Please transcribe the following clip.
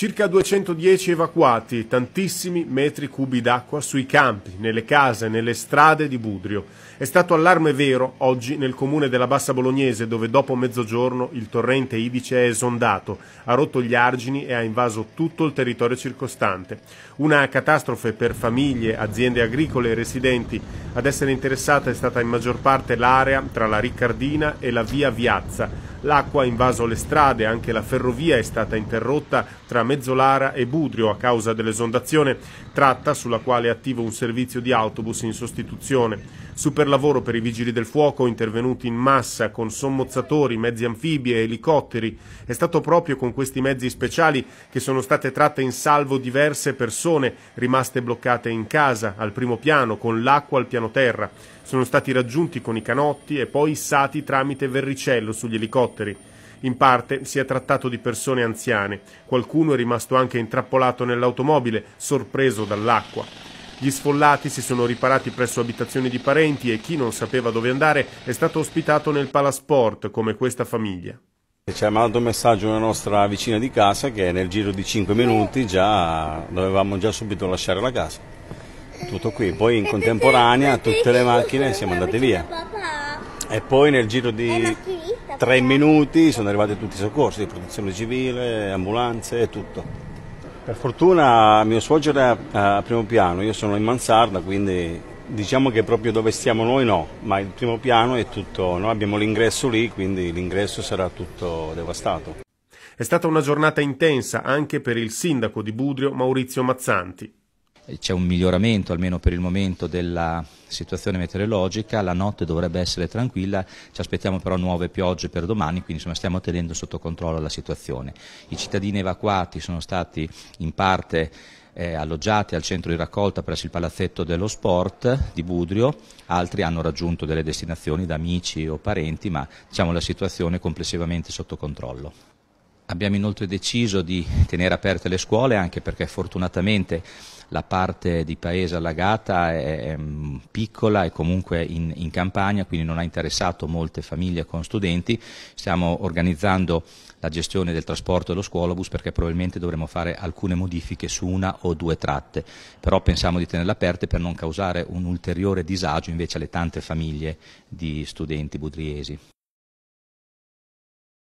Circa 210 evacuati, tantissimi metri cubi d'acqua sui campi, nelle case, nelle strade di Budrio. È stato allarme vero oggi nel comune della Bassa Bolognese, dove dopo mezzogiorno il torrente Idice è esondato, ha rotto gli argini e ha invaso tutto il territorio circostante. Una catastrofe per famiglie, aziende agricole e residenti ad essere interessata è stata in maggior parte l'area tra la Riccardina e la via Viazza. L'acqua ha invaso le strade, anche la ferrovia è stata interrotta tra Mezzolara e Budrio a causa dell'esondazione, tratta sulla quale è attivo un servizio di autobus in sostituzione. Super lavoro per i vigili del fuoco intervenuti in massa con sommozzatori, mezzi anfibi e elicotteri. È stato proprio con questi mezzi speciali che sono state tratte in salvo diverse persone rimaste bloccate in casa, al primo piano, con l'acqua al piano piano terra, sono stati raggiunti con i canotti e poi issati tramite verricello sugli elicotteri. In parte si è trattato di persone anziane, qualcuno è rimasto anche intrappolato nell'automobile, sorpreso dall'acqua. Gli sfollati si sono riparati presso abitazioni di parenti e chi non sapeva dove andare è stato ospitato nel Palasport come questa famiglia. Ci ha mandato un messaggio una nostra vicina di casa che nel giro di 5 minuti già, dovevamo già subito lasciare la casa tutto qui. Poi in contemporanea tutte le macchine siamo andate via. E poi nel giro di tre minuti sono arrivati tutti i soccorsi, protezione civile, ambulanze e tutto. Per fortuna mio suocero è a primo piano, io sono in mansarda, quindi diciamo che proprio dove stiamo noi no, ma il primo piano è tutto, noi abbiamo l'ingresso lì, quindi l'ingresso sarà tutto devastato. È stata una giornata intensa anche per il sindaco di Budrio Maurizio Mazzanti c'è un miglioramento almeno per il momento della situazione meteorologica, la notte dovrebbe essere tranquilla, ci aspettiamo però nuove piogge per domani, quindi insomma, stiamo tenendo sotto controllo la situazione. I cittadini evacuati sono stati in parte eh, alloggiati al centro di raccolta presso il palazzetto dello sport di Budrio, altri hanno raggiunto delle destinazioni da amici o parenti, ma diciamo, la situazione è complessivamente sotto controllo. Abbiamo inoltre deciso di tenere aperte le scuole anche perché fortunatamente la parte di paese allagata è, mm, piccola e comunque in, in campagna, quindi non ha interessato molte famiglie con studenti. Stiamo organizzando la gestione del trasporto dello scuolobus perché probabilmente dovremo fare alcune modifiche su una o due tratte, però pensiamo di tenerle aperte per non causare un ulteriore disagio invece alle tante famiglie di studenti budriesi.